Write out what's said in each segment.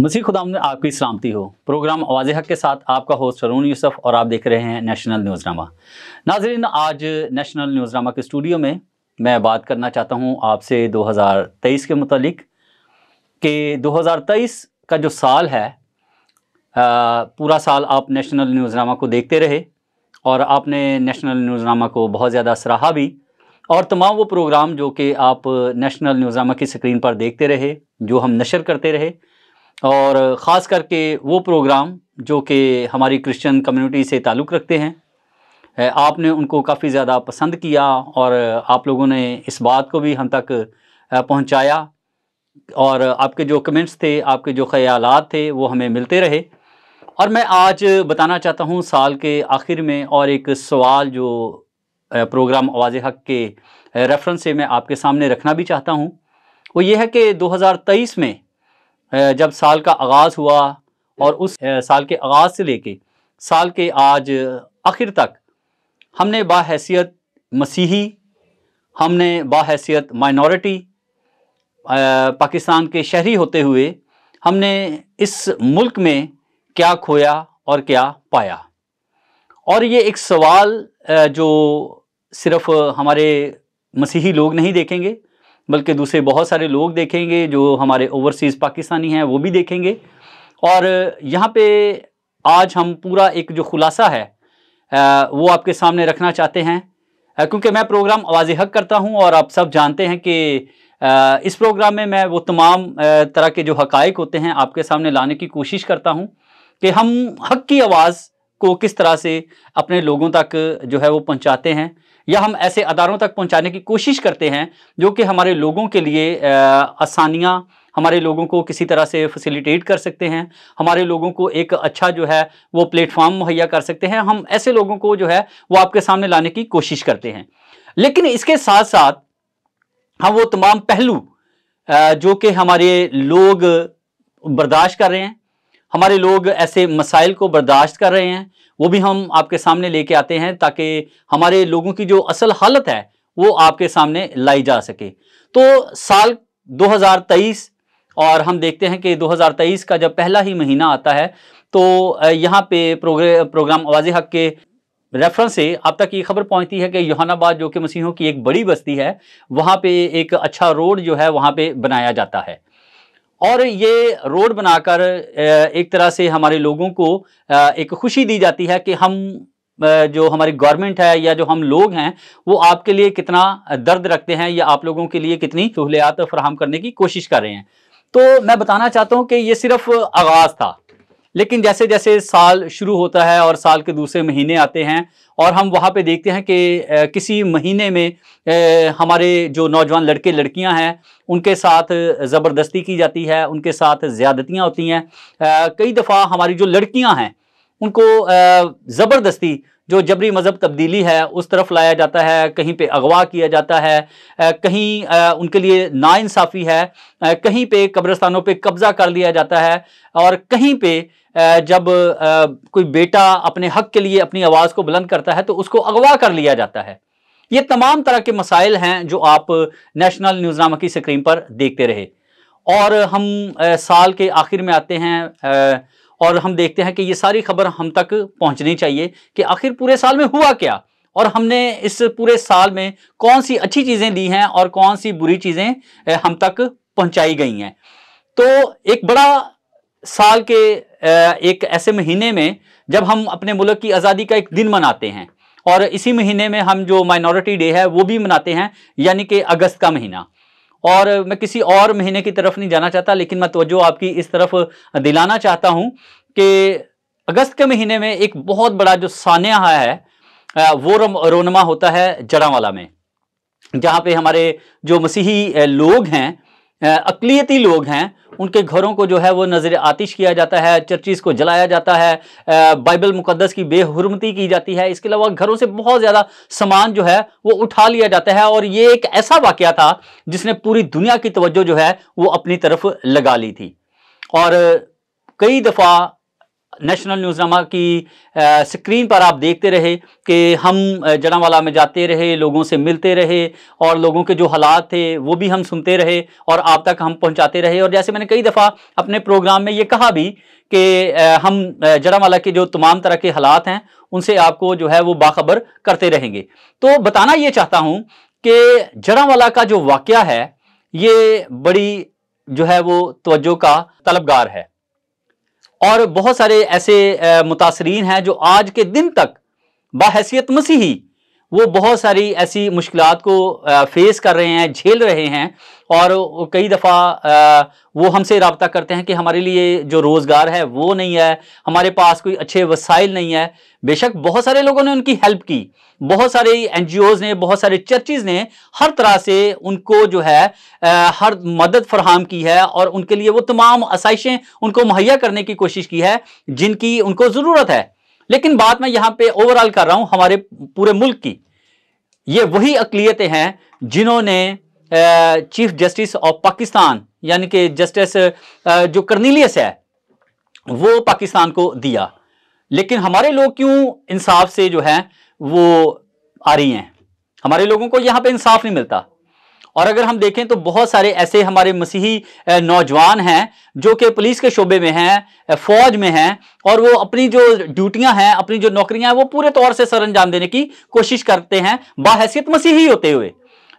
मसीह खुदाम आपकी सलामती हो प्रोग्राम आवाज़ हक के साथ आपका होस्ट अरुण यूसफ़ और आप देख रहे हैं नेशनल नामा नाजरीन आज नेशनल न्यूज नामा के स्टूडियो में मैं बात करना चाहता हूं आपसे 2023 के मतलब कि 2023 का जो साल है आ, पूरा साल आप नेशनल नामा को देखते रहे और आपने नेशनल नामा को बहुत ज़्यादा सराहा भी और तमाम वो प्रोग्राम जो कि आप नेशनल न्यूज नामा की स्क्रीन पर देखते रहे जो हम नशर करते रहे और ख़ास करके वो प्रोग्राम जो कि हमारी क्रिश्चियन कम्युनिटी से ताल्लुक़ रखते हैं आपने उनको काफ़ी ज़्यादा पसंद किया और आप लोगों ने इस बात को भी हम तक पहुंचाया और आपके जो कमेंट्स थे आपके जो ख्याल थे वो हमें मिलते रहे और मैं आज बताना चाहता हूँ साल के आखिर में और एक सवाल जो प्रोग्राम आवाज़ हक के रेफरेंस से मैं आपके सामने रखना भी चाहता हूँ वो ये है कि 2023 में जब साल का आगाज़ हुआ और उस साल के आगाज़ से लेके साल के आज आखिर तक हमने बाहैसियत मसीही हमने बाहैसियत माइनॉरिटी पाकिस्तान के शहरी होते हुए हमने इस मुल्क में क्या खोया और क्या पाया और ये एक सवाल जो सिर्फ हमारे मसीही लोग नहीं देखेंगे बल्कि दूसरे बहुत सारे लोग देखेंगे जो हमारे ओवरसीज़ पाकिस्तानी हैं वो भी देखेंगे और यहाँ पे आज हम पूरा एक जो खुलासा है वो आपके सामने रखना चाहते हैं क्योंकि मैं प्रोग्राम आवाज़ हक करता हूँ और आप सब जानते हैं कि इस प्रोग्राम में मैं वो तमाम तरह के जो हकाइक होते हैं आपके सामने लाने की कोशिश करता हूँ कि हम हक की आवाज़ को किस तरह से अपने लोगों तक जो है वो पहुंचाते हैं या हम ऐसे अदारों तक पहुंचाने की कोशिश करते हैं जो कि हमारे लोगों के लिए आसानियाँ हमारे लोगों को किसी तरह से फैसिलिटेट कर सकते हैं हमारे लोगों को एक अच्छा जो है वो प्लेटफॉर्म मुहैया कर सकते हैं हम ऐसे लोगों को जो है वो आपके सामने लाने की कोशिश करते हैं लेकिन इसके साथ साथ हम वो तमाम पहलू जो कि हमारे लोग बर्दाश्त कर रहे हैं हमारे लोग ऐसे मसाइल को बर्दाश्त कर रहे हैं वो भी हम आपके सामने लेके आते हैं ताकि हमारे लोगों की जो असल हालत है वो आपके सामने लाई जा सके तो साल 2023 और हम देखते हैं कि 2023 का जब पहला ही महीना आता है तो यहाँ पे प्रोग्राम आवाज़ हक के रेफरेंस से अब तक ये खबर पहुंचती है कि योहानाबाद जो कि मसीहों की एक बड़ी बस्ती है वहाँ पे एक अच्छा रोड जो है वहाँ पे बनाया जाता है और ये रोड बनाकर एक तरह से हमारे लोगों को एक खुशी दी जाती है कि हम जो हमारी गवर्नमेंट है या जो हम लोग हैं वो आपके लिए कितना दर्द रखते हैं या आप लोगों के लिए कितनी सहूलियात फ्राहम करने की कोशिश कर रहे हैं तो मैं बताना चाहता हूँ कि ये सिर्फ आगाज़ था लेकिन जैसे जैसे साल शुरू होता है और साल के दूसरे महीने आते हैं और हम वहाँ पे देखते हैं कि किसी महीने में हमारे जो नौजवान लड़के लड़कियाँ हैं उनके साथ ज़बरदस्ती की जाती है उनके साथ ज़्यादतियाँ होती हैं कई दफ़ा हमारी जो लड़कियाँ हैं उनको ज़बरदस्ती जो जबरी मज़हब तब्दीली है उस तरफ लाया जाता है कहीं पे अगवा किया जाता है कहीं उनके लिए नाइंसाफ़ी है कहीं पे कब्रस्तानों पे कब्ज़ा कर लिया जाता है और कहीं पे जब कोई बेटा अपने हक के लिए अपनी आवाज़ को बुलंद करता है तो उसको अगवा कर लिया जाता है ये तमाम तरह के मसाइल हैं जो आप नेशनल न्यूज़नामा की स्क्रीन पर देखते रहे और हम साल के आखिर में आते हैं और हम देखते हैं कि ये सारी खबर हम तक पहुंचनी चाहिए कि आखिर पूरे साल में हुआ क्या और हमने इस पूरे साल में कौन सी अच्छी चीज़ें दी हैं और कौन सी बुरी चीज़ें हम तक पहुंचाई गई हैं तो एक बड़ा साल के एक ऐसे महीने में जब हम अपने मुल्क की आज़ादी का एक दिन मनाते हैं और इसी महीने में हम जो माइनॉरिटी डे है वो भी मनाते हैं यानी कि अगस्त का महीना और मैं किसी और महीने की तरफ नहीं जाना चाहता लेकिन मैं तोजो आपकी इस तरफ दिलाना चाहता हूँ कि अगस्त के महीने में एक बहुत बड़ा जो सान्या है वो रोनमा होता है जड़ावाला में जहाँ पे हमारे जो मसीही लोग हैं अकलीती लोग हैं उनके घरों को जो है वो नज़र आतिश किया जाता है चर्चिस को जलाया जाता है बाइबल मुकदस की बेहरमती की जाती है इसके अलावा घरों से बहुत ज़्यादा सामान जो है वो उठा लिया जाता है और ये एक ऐसा वाक़ था जिसने पूरी दुनिया की तवज्जो जो है वो अपनी तरफ लगा ली थी और कई दफ़ा नेशनल न्यूज़नामा की स्क्रीन पर आप देखते रहे कि हम जड़ावाला में जाते रहे लोगों से मिलते रहे और लोगों के जो हालात थे वो भी हम सुनते रहे और आप तक हम पहुंचाते रहे और जैसे मैंने कई दफ़ा अपने प्रोग्राम में ये कहा भी कि हम जड़ावाला के जो तमाम तरह के हालात हैं उनसे आपको जो है वो बाखबर करते रहेंगे तो बताना ये चाहता हूँ कि जड़ावाला का जो वाक़ है ये बड़ी जो है वो तोजो का तलबगार है और बहुत सारे ऐसे मुतासरीन हैं जो आज के दिन तक बाहसीत मसीही वो बहुत सारी ऐसी मुश्किल को फेस कर रहे हैं झेल रहे हैं और कई दफ़ा वो हमसे रबता करते हैं कि हमारे लिए जो रोज़गार है वो नहीं है हमारे पास कोई अच्छे वसाइल नहीं है बेशक बहुत सारे लोगों ने उनकी हेल्प की बहुत सारे एन ने बहुत सारे चर्चेज़ ने हर तरह से उनको जो है हर मदद फरहम की है और उनके लिए वो तमाम आसाइशें उनको मुहैया करने की कोशिश की है जिनकी उनको ज़रूरत है लेकिन बात मैं यहां पे ओवरऑल कर रहा हूं हमारे पूरे मुल्क की ये वही अकलीतें हैं जिन्होंने चीफ जस्टिस ऑफ पाकिस्तान यानी कि जस्टिस जो कर्नीलियस है वो पाकिस्तान को दिया लेकिन हमारे लोग क्यों इंसाफ से जो है वो आ रही हैं हमारे लोगों को यहां पे इंसाफ नहीं मिलता और अगर हम देखें तो बहुत सारे ऐसे हमारे मसीही नौजवान हैं जो कि पुलिस के शोबे में हैं फौज में हैं और वो अपनी जो ड्यूटियां हैं अपनी जो नौकरियां हैं वो पूरे तौर से सर अंजाम देने की कोशिश करते हैं बाहैसियत मसीही होते हुए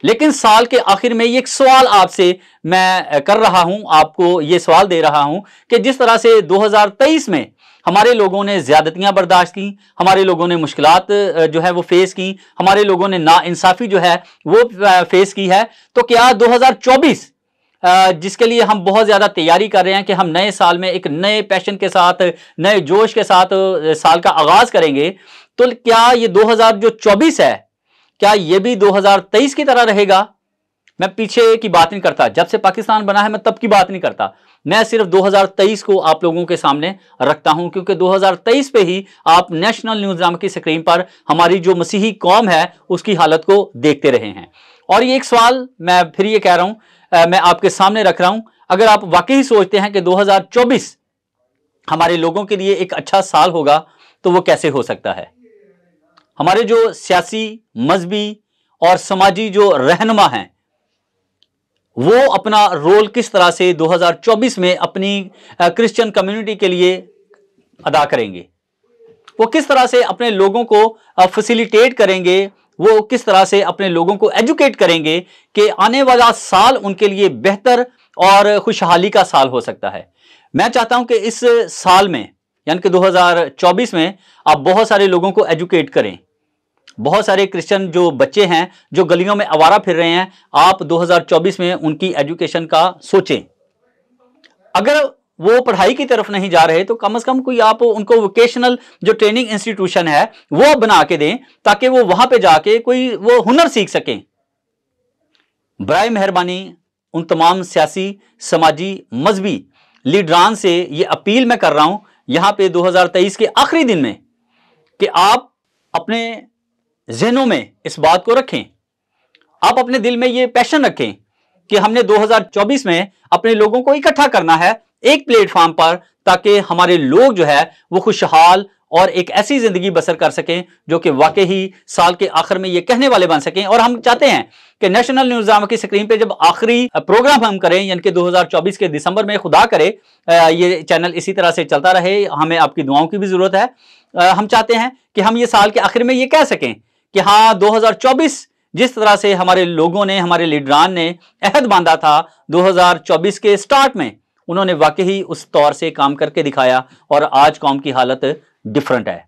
लेकिन साल के आखिर में ये एक सवाल आपसे मैं कर रहा हूं आपको ये सवाल दे रहा हूं कि जिस तरह से 2023 में हमारे लोगों ने ज़्यादतियाँ बर्दाश्त की हमारे लोगों ने मुश्किल जो है वो फेस की हमारे लोगों ने नाइंसाफ़ी जो है वो फेस की है तो क्या दो हज़ार चौबीस जिसके लिए हम बहुत ज़्यादा तैयारी कर रहे हैं कि हम नए साल में एक नए पैशन के साथ नए जोश के साथ साल का आगाज़ करेंगे तो क्या ये हज़ार जो चौबीस है क्या ये भी 2023 की तरह रहेगा मैं पीछे की बात नहीं करता जब से पाकिस्तान बना है मैं तब की बात नहीं करता मैं सिर्फ 2023 को आप लोगों के सामने रखता हूं क्योंकि 2023 पे ही आप नेशनल न्यूज नाम की स्क्रीन पर हमारी जो मसीही कौम है उसकी हालत को देखते रहे हैं और ये एक सवाल मैं फिर ये कह रहा हूं मैं आपके सामने रख रहा हूं अगर आप वाकई सोचते हैं कि दो हमारे लोगों के लिए एक अच्छा साल होगा तो वो कैसे हो सकता है हमारे जो सियासी मजहबी और समाजी जो रहनुमा हैं वो अपना रोल किस तरह से 2024 में अपनी क्रिश्चियन कम्युनिटी के लिए अदा करेंगे वो किस तरह से अपने लोगों को फैसिलिटेट करेंगे वो किस तरह से अपने लोगों को एजुकेट करेंगे कि आने वाला साल उनके लिए बेहतर और खुशहाली का साल हो सकता है मैं चाहता हूं कि इस साल में यानी कि 2024 में आप बहुत सारे लोगों को एजुकेट करें बहुत सारे क्रिश्चियन जो बच्चे हैं जो गलियों में आवारा फिर रहे हैं आप 2024 में उनकी एजुकेशन का सोचें अगर वो पढ़ाई की तरफ नहीं जा रहे तो कम से कम कोई आप उनको वोकेशनल जो ट्रेनिंग इंस्टीट्यूशन है वो बना के दें ताकि वो वहां पे जाके कोई वो हुनर सीख सकें बर मेहरबानी उन तमाम सियासी समाजी मजहबी लीडरान से ये अपील मैं कर रहा हूं यहां पे 2023 के आखिरी दिन में कि आप अपने जहनों में इस बात को रखें आप अपने दिल में ये पैशन रखें कि हमने 2024 में अपने लोगों को इकट्ठा करना है एक प्लेटफॉर्म पर ताकि हमारे लोग जो है वो खुशहाल और एक ऐसी जिंदगी बसर कर सकें जो कि वाकई ही साल के आखिर में ये कहने वाले बन सकें और हम चाहते हैं कि नेशनल न्यूज की स्क्रीन पे जब आखिरी प्रोग्राम हम करें यानी कि 2024 के दिसंबर में खुदा करे ये चैनल इसी तरह से चलता रहे हमें आपकी दुआओं की भी ज़रूरत है हम चाहते हैं कि हम ये साल के आखिर में ये कह सकें कि हाँ 2024 जिस तरह से हमारे लोगों ने हमारे लीडरान ने अहद बांधा था 2024 के स्टार्ट में उन्होंने वाकई उस तौर से काम करके दिखाया और आज कौम की हालत डिफरेंट है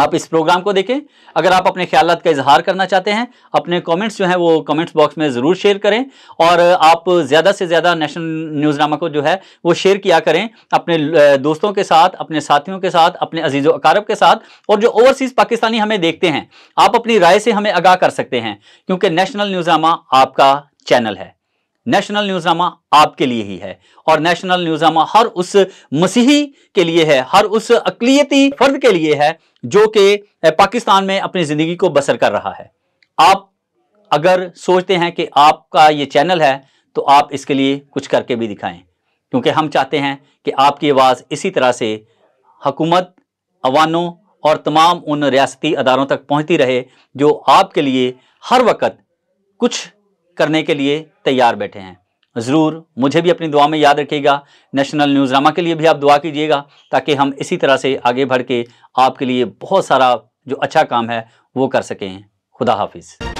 आप इस प्रोग्राम को देखें अगर आप अपने ख्याल का इजहार करना चाहते हैं अपने कमेंट्स जो हैं वो कमेंट्स बॉक्स में ज़रूर शेयर करें और आप ज़्यादा से ज़्यादा नेशनल न्यूज़नामा को जो है वो शेयर किया करें अपने दोस्तों के साथ अपने साथियों के साथ अपने अजीज़ अकारब के साथ और जो ओवरसीज़ पाकिस्तानी हमें देखते हैं आप अपनी राय से हमें आगाह कर सकते हैं क्योंकि नेशनल न्यूज़नामा आपका चैनल है नेशनल न्यूजनामा आपके लिए ही है और नेशनल न्यूजनामा हर उस मसीही के लिए है हर उस अकलीती फर्द के लिए है जो कि पाकिस्तान में अपनी ज़िंदगी को बसर कर रहा है आप अगर सोचते हैं कि आपका ये चैनल है तो आप इसके लिए कुछ करके भी दिखाएं क्योंकि हम चाहते हैं कि आपकी आवाज़ इसी तरह से हकूमत अवानों और तमाम उन रियासती अदारों तक पहुंचती रहे जो आपके लिए हर वक्त कुछ करने के लिए तैयार बैठे हैं ज़रूर मुझे भी अपनी दुआ में याद रखिएगा नेशनल न्यूज ड्रामा के लिए भी आप दुआ कीजिएगा ताकि हम इसी तरह से आगे बढ़ के आपके लिए बहुत सारा जो अच्छा काम है वो कर सकें खुदा हाफिज़